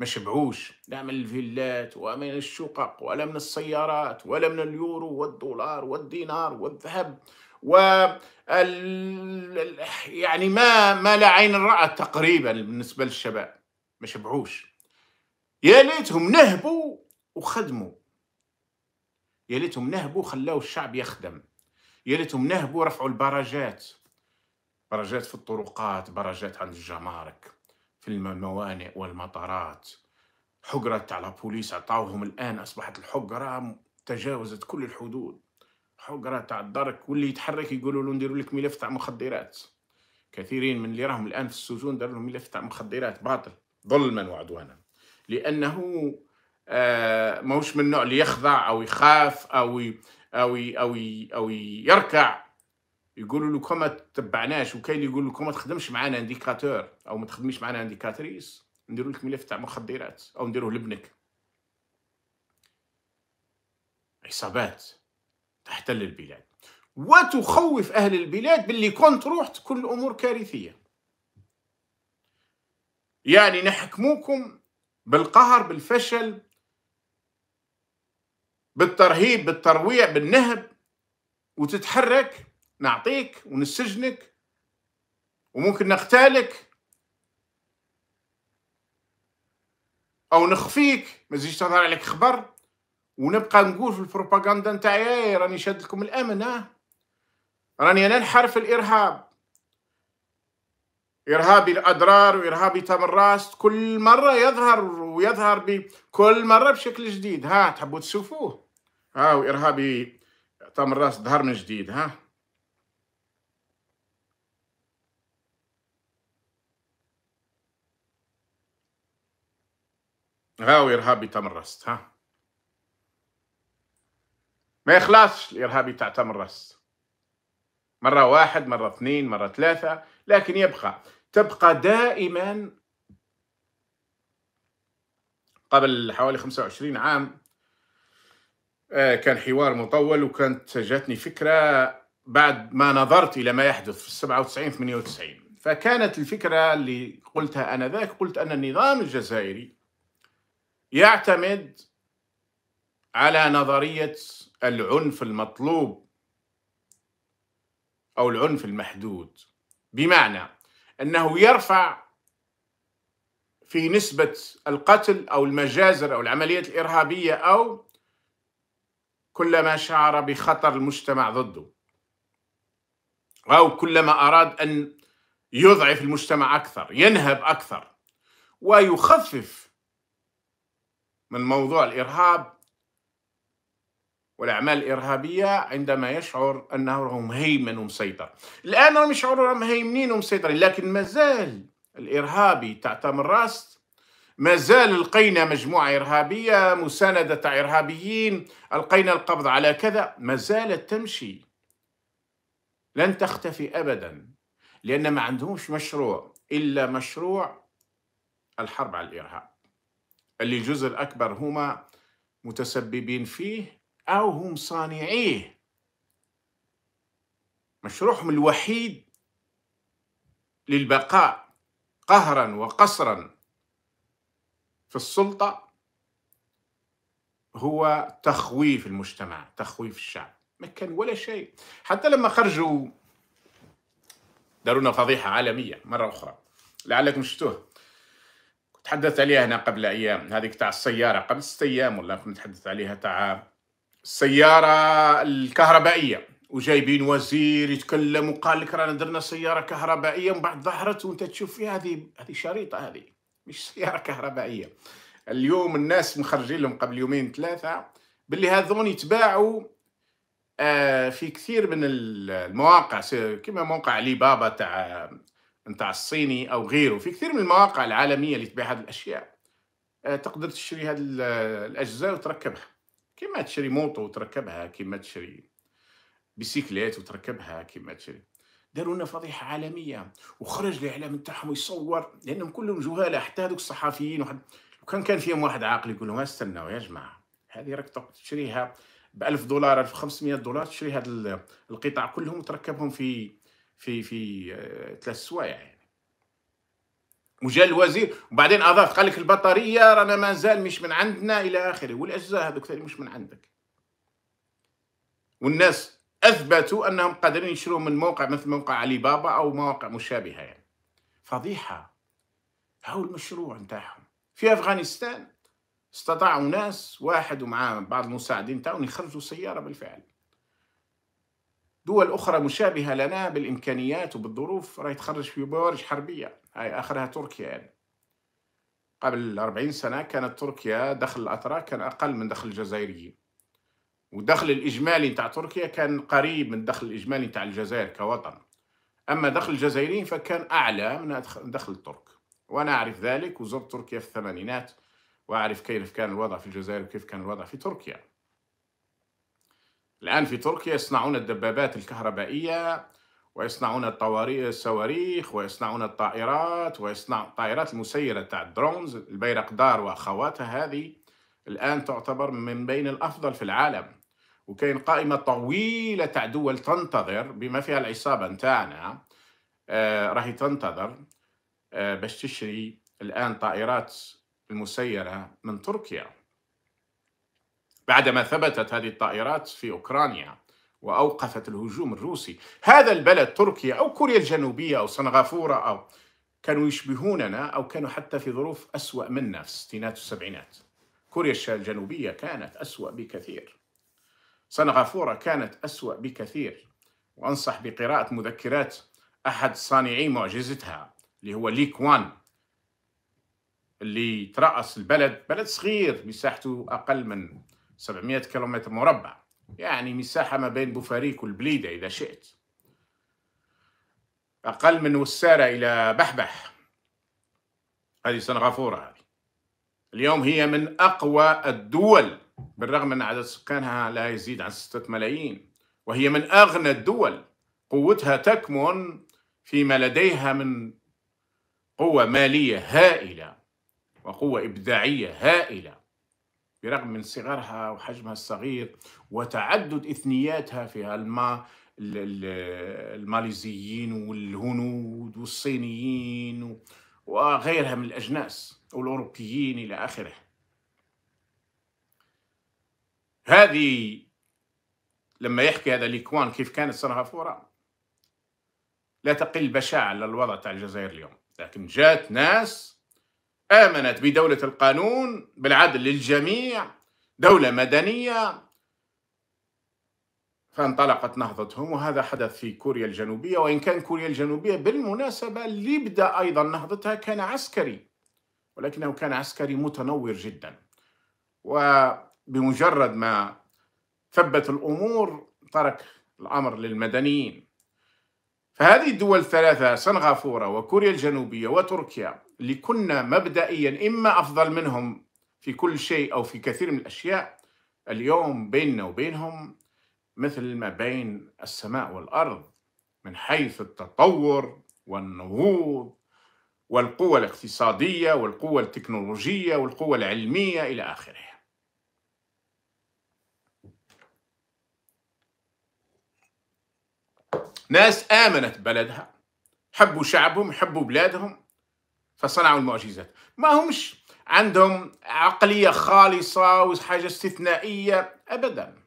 ما شبعوش لا من الفيلات ولا من الشقق ولا من السيارات ولا من اليورو والدولار والدينار والذهب و يعني ما ما لا عين رأت تقريبا بالنسبة للشباب ما شبعوش يا ليتهم نهبوا وخدموا يا ليتهم نهبوا خلاو الشعب يخدم يا ليتهم نهبوا رفعوا البراجات براجات في الطرقات براجات عند الجمارك في الموانئ والمطارات حجرت على بوليس عطاوهم الآن أصبحت الحجرة تجاوزت كل الحدود حجرة تاع الدرك واللي يتحرك يقولوا له نديروا لك ملف تاع مخدرات كثيرين من اللي راهم الآن في السجون داروا لهم ملف تاع مخدرات باطل ظلما وعدوانا لأنه آه موش من النوع اللي يخضع أو يخاف أو أو أو أو يركع يقولوا لكم ما تتبعناش وكاين اللي يقول لكم ما تخدمش معنا انديكاتور او ما تخدميش معنا انديكاتريس نديروا لك ملف تاع مخدرات او نديروه لابنك عصابات تحتل البلاد وتخوف اهل البلاد باللي كون تروح تكون الامور كارثيه يعني نحكموكم بالقهر بالفشل بالترهيب بالترويع بالنهب وتتحرك نعطيك ونسجنك وممكن نغتالك او نخفيك ما تزيدش تظهر عليك خبر ونبقى نقول في البروباغندا نتاعي إيه، راني شاد لكم الامن ها آه. راني انا نحارب الارهاب إرهابي الاضرار وإرهابي تم الراس كل مرة يظهر ويظهر بكل مرة بشكل جديد ها تحبوا تشوفوه ها وإرهابي تم الراس ظهر من جديد ها ها إرهابي تمرست ها ما يخلصش الإرهابي تاع تمرست مرة واحد مرة اثنين مرة ثلاثة لكن يبقى تبقى دائما قبل حوالي 25 عام آه، كان حوار مطول وكانت جاتني فكرة بعد ما نظرت إلى ما يحدث في 97 98 فكانت الفكرة اللي قلتها أنذاك قلت أن النظام الجزائري يعتمد على نظريه العنف المطلوب او العنف المحدود بمعنى انه يرفع في نسبه القتل او المجازر او العمليات الارهابيه او كلما شعر بخطر المجتمع ضده او كلما اراد ان يضعف المجتمع اكثر ينهب اكثر ويخفف من موضوع الإرهاب والأعمال الإرهابية عندما يشعر أنه مهيمن ومسيطر الآن هم يشعرون مهيمنين ومسيطرين لكن ما زال الإرهابي راس ما زال لقينا مجموعة إرهابية مساندة تاع إرهابيين ألقينا القبض على كذا ما زالت تمشي لن تختفي أبدا لأن ما عندهمش مشروع إلا مشروع الحرب على الإرهاب اللي الجزء الأكبر هما متسببين فيه أو هم صانعيه مشروعهم الوحيد للبقاء قهرا وقصرا في السلطة هو تخويف المجتمع تخويف الشعب ما كان ولا شيء حتى لما خرجوا دارونا فضيحة عالمية مرة أخرى لعلكم شفتوه تحدثت عليها هنا قبل ايام هذيك تاع السياره قبل ست ايام ولا كنت نتحدث عليها تاع السياره الكهربائيه وجايبين وزير يتكلم وقال لك رانا درنا سياره كهربائيه ومن بعد ظهرت وانت تشوف فيها هذه هذه شريطه هذه مش سياره كهربائيه اليوم الناس مخرجين لهم قبل يومين ثلاثه باللي هذون يتباعوا آه، في كثير من المواقع كما موقع علي بابا تاع نتاع الصيني او غيره في كثير من المواقع العالميه اللي تبيع هذه الاشياء آه، تقدر تشري هذه الاجزاء وتركبها كما تشري موطو وتركبها كما تشري بيسيكليت وتركبها كما تشري داروا لنا فضيحه عالميه وخرج الاعلام نتاعهم يصور لانهم كلهم جهاله حتى هذوك الصحفيين وحد وكان كان فيهم واحد عاقل يقول لهم استنوا يا جماعه هذه راك تشريها ب 1000 دولار 1500 دولار تشري هاد القطع كلهم وتركبهم في في في آه، ثلاث سوايع يعني وجا الوزير وبعدين اضاف قال لك البطاريه رانا مازال مش من عندنا الى اخره والاجزاء هذوك ثاني مش من عندك والناس اثبتوا انهم قادرين يشروا من موقع مثل موقع علي بابا او مواقع مشابهه يعني فضيحه هاو المشروع نتاعهم في افغانستان استطاعوا ناس واحد ومعاه بعض المساعدين تاعهم يخرجوا سياره بالفعل دول أخرى مشابهة لنا بالإمكانيات وبالظروف راهي تخرج في بوارج حربية هاي آخرها تركيا يعني قبل 40 سنة كانت تركيا دخل الأتراك كان أقل من دخل الجزائريين والدخل الإجمالي نتاع تركيا كان قريب من الدخل الإجمالي نتاع الجزائر كوطن أما دخل الجزائريين فكان أعلى من دخل الترك وأنا أعرف ذلك وزرت تركيا في الثمانينات وأعرف كيف كان الوضع في الجزائر وكيف كان الوضع في تركيا الآن في تركيا يصنعون الدبابات الكهربائية ويصنعون الصواريخ ويصنعون الطائرات ويصنع الطائرات المسيرة تاع الدرونز البيرقدار وأخواتها هذه الآن تعتبر من بين الأفضل في العالم وكاين قائمة طويلة تاع دول تنتظر بما فيها العصابة نتاعنا آه راهي تنتظر آه باش تشري الآن طائرات المسيرة من تركيا بعدما ثبتت هذه الطائرات في أوكرانيا وأوقفت الهجوم الروسي هذا البلد تركيا أو كوريا الجنوبية أو سنغافورة أو كانوا يشبهوننا أو كانوا حتى في ظروف أسوأ منا في الستينات والسبعينات كوريا الجنوبية كانت أسوأ بكثير سنغافورة كانت أسوأ بكثير وأنصح بقراءة مذكرات أحد صانعي معجزتها اللي هو ليك وان اللي ترأس البلد بلد صغير مساحته أقل من 700 كيلومتر مربع يعني مساحة ما بين بوفاريك والبليدة إذا شئت أقل من وسارة إلى بحبح هذه سنغافورة هذه اليوم هي من أقوى الدول بالرغم من عدد سكانها لا يزيد عن 6 ملايين وهي من أغنى الدول قوتها تكمن فيما لديها من قوة مالية هائلة وقوة إبداعية هائلة برغم من صغرها وحجمها الصغير وتعدد إثنياتها فيها الما الماليزيين والهنود والصينيين وغيرها من الأجناس والأوروبيين إلى آخره هذه لما يحكي هذا ليكوان كيف كانت سنغافورة لا تقل بشاعة للوضع تاع الجزائر اليوم لكن جات ناس آمنت بدولة القانون بالعدل للجميع دولة مدنية فانطلقت نهضتهم وهذا حدث في كوريا الجنوبية وإن كان كوريا الجنوبية بالمناسبة اللي بدأ أيضا نهضتها كان عسكري ولكنه كان عسكري متنور جدا وبمجرد ما ثبت الأمور ترك الأمر للمدنيين فهذه الدول الثلاثة سنغافورة وكوريا الجنوبية وتركيا اللي كنا مبدئيا إما أفضل منهم في كل شيء أو في كثير من الأشياء اليوم بيننا وبينهم مثل ما بين السماء والأرض من حيث التطور والنهوض والقوة الاقتصادية والقوة التكنولوجية والقوة العلمية إلى آخره ناس آمنت بلدها حبوا شعبهم حبوا بلادهم فصنعوا المعجزات ما همش عندهم عقلية خالصة وحاجة استثنائية أبدا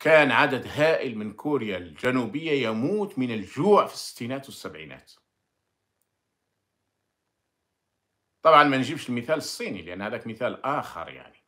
كان عدد هائل من كوريا الجنوبية يموت من الجوع في الستينات والسبعينات طبعا ما نجيبش المثال الصيني لأن هذاك مثال آخر يعني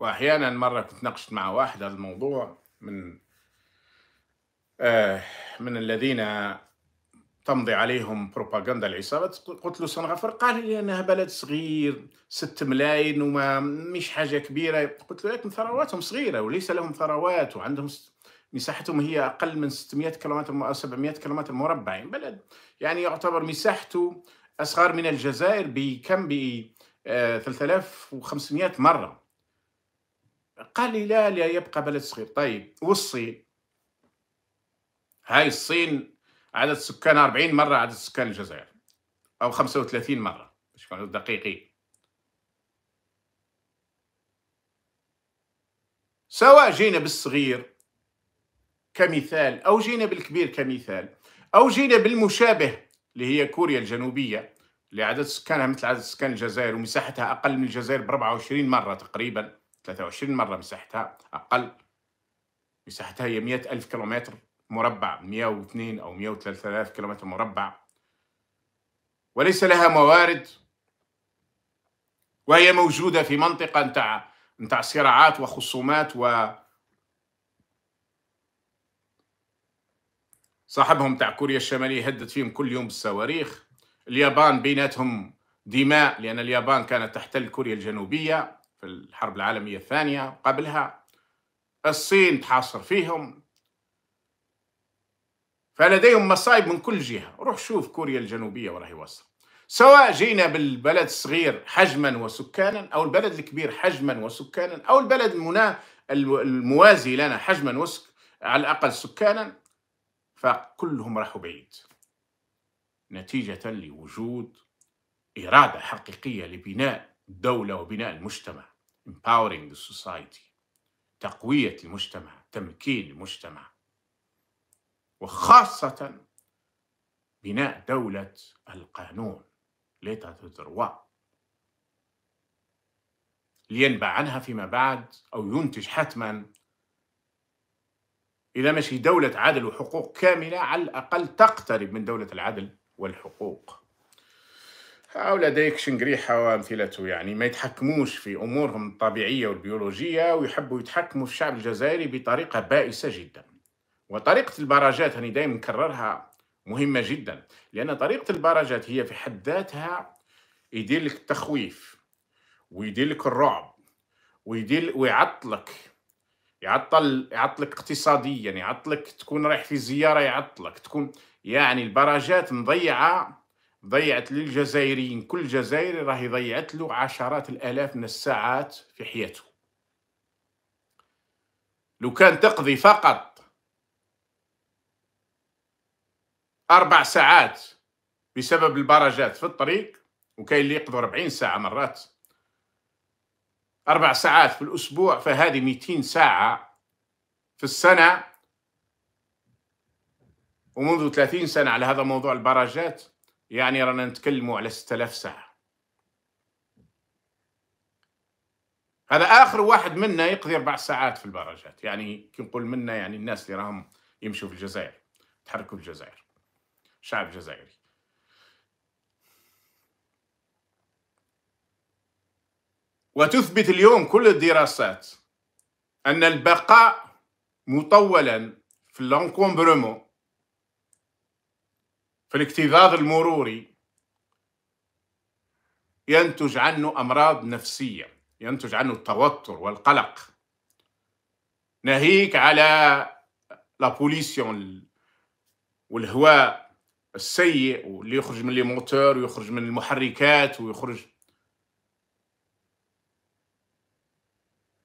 وأحيانا مرة كنت ناقشت مع واحد هذا الموضوع من آه، من الذين تمضي عليهم بروباغندا العصابات قلت له سنغافر قال لي انها بلد صغير ست ملايين وما مش حاجه كبيره قلت له لكن ثرواتهم صغيره وليس لهم ثروات وعندهم مساحتهم هي اقل من 600 كيلومتر او 700 كيلومتر مربع يعني بلد يعني يعتبر مساحته اصغر من الجزائر بكم ب 3500 آه، مره قال لي لا لا يبقى بلد صغير طيب والصين هاي الصين عدد سكانها 40 مرة عدد سكان الجزائر أو 35 مرة مش دقيقين سواء جينا بالصغير كمثال أو جينا بالكبير كمثال أو جينا بالمشابه اللي هي كوريا الجنوبية اللي عدد سكانها مثل عدد سكان الجزائر ومساحتها أقل من الجزائر ب 24 مرة تقريبا 23 مرة مساحتها أقل مساحتها هي 100 ألف كيلومتر مربع 102 أو 103000 كيلومتر مربع وليس لها موارد وهي موجودة في منطقة نتاع نتاع صراعات وخصومات و صاحبهم تاع كوريا الشمالية هدد فيهم كل يوم بالصواريخ اليابان بيناتهم دماء لأن اليابان كانت تحتل كوريا الجنوبية في الحرب العالمية الثانية قبلها الصين تحاصر فيهم فلديهم مصايب من كل جهة روح شوف كوريا الجنوبية وراهي واصلة سواء جينا بالبلد الصغير حجما وسكانا أو البلد الكبير حجما وسكانا أو البلد المنا الموازي لنا حجما وسك على الأقل سكانا فكلهم راحوا بعيد نتيجة لوجود إرادة حقيقية لبناء الدولة وبناء المجتمع empowering the society تقوية المجتمع تمكين المجتمع وخاصة بناء دولة القانون ليتا تدروا لينبع عنها فيما بعد أو ينتج حتما إذا ماشي دولة عدل وحقوق كاملة على الأقل تقترب من دولة العدل والحقوق أو لديك شنقريحة وأمثلته يعني ما يتحكموش في أمورهم الطبيعية والبيولوجية ويحبوا يتحكموا في الشعب الجزائري بطريقة بائسة جداً وطريقة البراجات هني دائما نكررها مهمة جدا لأن طريقة البراجات هي في حد ذاتها يدير لك التخويف ويدير لك الرعب ويدير ويعطلك يعطل يعطلك اقتصاديا يعطلك تكون رايح في زيارة يعطلك تكون يعني البراجات مضيعة ضيعت للجزائريين كل جزائري راهي ضيعت له عشرات الآلاف من الساعات في حياته لو كان تقضي فقط أربع ساعات بسبب البراجات في الطريق وكاين اللي يقضوا 40 ساعة مرات أربع ساعات في الأسبوع فهذه 200 ساعة في السنة ومنذ 30 سنة على هذا موضوع البراجات يعني رانا نتكلموا على 6000 ساعة هذا آخر واحد منا يقضي أربع ساعات في البراجات يعني كي نقول منا يعني الناس اللي راهم يمشوا في الجزائر تحركوا في الجزائر شعب جزائري وتثبت اليوم كل الدراسات أن البقاء مطولا في اللانكومبرمو في الاكتظاظ المروري ينتج عنه أمراض نفسية ينتج عنه التوتر والقلق ناهيك على لابوليسيون والهواء السيء واللي يخرج من الموتور ويخرج من المحركات ويخرج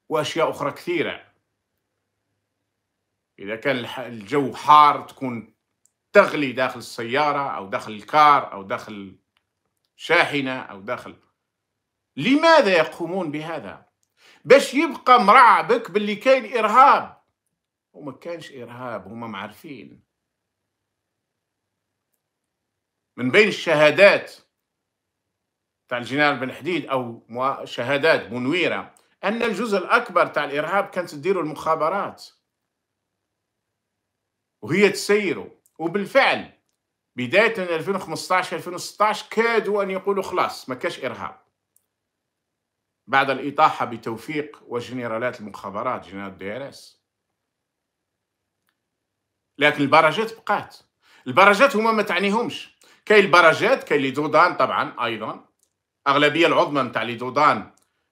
واشياء اخرى كثيره اذا كان الجو حار تكون تغلي داخل السياره او داخل الكار او داخل شاحنه او داخل لماذا يقومون بهذا باش يبقى مرعبك باللي كاين ارهاب وما كانش ارهاب هما معرفين من بين الشهادات تاع الجنرال بن حديد او شهادات منويره ان الجزء الاكبر تاع الارهاب كانت تديروا المخابرات وهي تسيره وبالفعل بدايه من 2015 2016 كادوا ان يقولوا خلاص ما كاش ارهاب بعد الاطاحه بتوفيق وجنرالات المخابرات جنرال دي ار اس لكن البرجات بقات البرجات هما ما تعنيهمش كاين البراجات كاين لي دودان طبعا ايضا اغلبيه العظمى نتاع لي دودان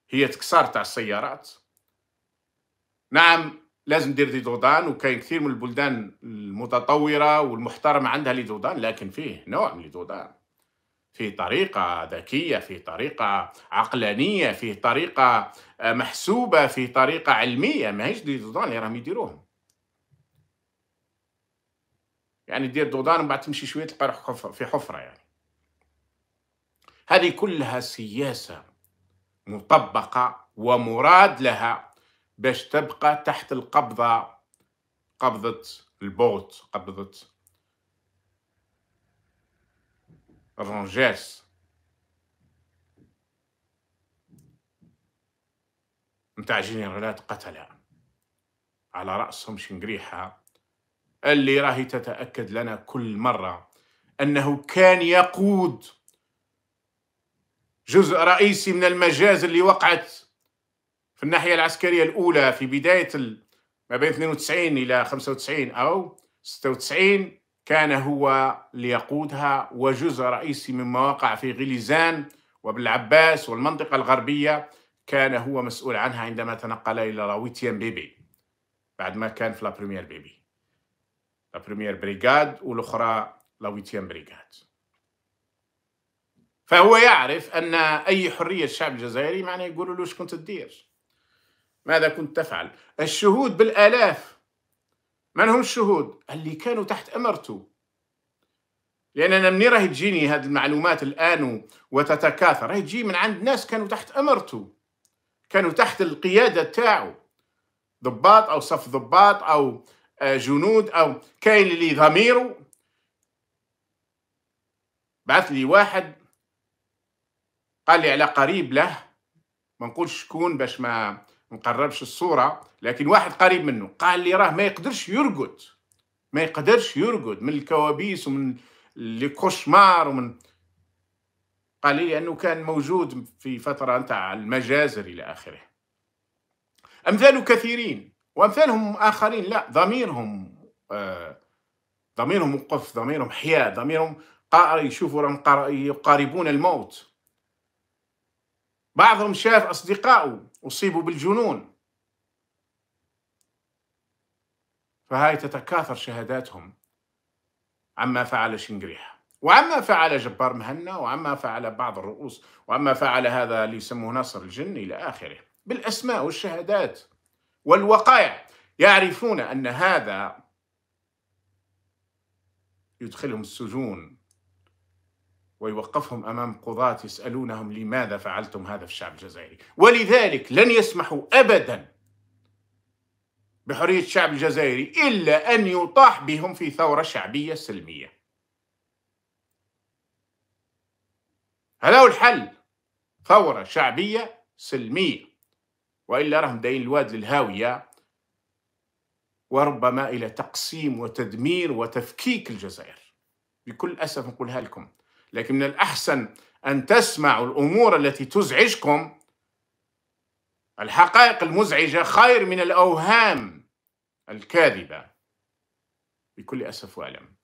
هي تكسار تاع السيارات نعم لازم دير دي دودان وكاين كثير من البلدان المتطوره والمحترمه عندها لي دودان لكن فيه نوع من لي دودان فيه طريقة ذكية فيه طريقة عقلانية فيه طريقة آه، محسوبة فيه طريقة علمية ماهيش دي دودان اللي راهم يديروهم يعني دير دودان بعد تمشي شويه تلقى روحك في حفره يعني هذه كلها سياسه مطبقه ومراد لها باش تبقى تحت القبضه قبضه البوت قبضه الرنجاس متاع جنرالات قتله على رأسهم شنقريحة اللي راهي تتأكد لنا كل مرة أنه كان يقود جزء رئيسي من المجازر اللي وقعت في الناحية العسكرية الأولى في بداية ما بين 92 إلى 95 أو 96 كان هو ليقودها وجزء رئيسي مما وقع في غليزان وبالعباس والمنطقة الغربية كان هو مسؤول عنها عندما تنقل إلى راويتيان بيبي بعد ما كان في لا بريمير بيبي لا بريمير بريغاد والأخرى لا ويتيام بريغاد فهو يعرف أن أي حرية الشعب الجزائري معناه يقولوا له كنت تدير ماذا كنت تفعل الشهود بالآلاف من هم الشهود اللي كانوا تحت أمرته لأن أنا مني راهي تجيني هذه المعلومات الآن وتتكاثر راهي تجي من عند ناس كانوا تحت أمرته كانوا تحت القيادة تاعو ضباط أو صف ضباط أو آه، جنود او كاين اللي ضميره بعث لي واحد قال لي على قريب له ما نقولش شكون باش ما نقربش الصوره لكن واحد قريب منه قال لي راه ما يقدرش يرقد ما يقدرش يرقد من الكوابيس ومن الكوشمار ومن قال لي انه كان موجود في فتره نتاع المجازر الى اخره امثال كثيرين وأمثالهم آخرين لا ضميرهم آه ضميرهم وقف ضميرهم حياء ضميرهم قارئ يشوفوا راهم يقاربون الموت بعضهم شاف أصدقائه أصيبوا بالجنون فهاي تتكاثر شهاداتهم عما فعل شنقريحة وعما فعل جبار مهنا وعما فعل بعض الرؤوس وعما فعل هذا اللي يسموه نصر الجن إلى آخره بالأسماء والشهادات والوقائع يعرفون أن هذا يدخلهم السجون ويوقفهم امام قضاة يسالونهم لماذا فعلتم هذا في الشعب الجزائري، ولذلك لن يسمحوا ابدا بحريه الشعب الجزائري الا ان يطاح بهم في ثوره شعبيه سلميه. هذا هو الحل ثوره شعبيه سلميه. والا راهم داين الواد للهاويه وربما الى تقسيم وتدمير وتفكيك الجزائر بكل اسف نقولها لكم لكن من الاحسن ان تسمعوا الامور التي تزعجكم الحقائق المزعجه خير من الاوهام الكاذبه بكل اسف والم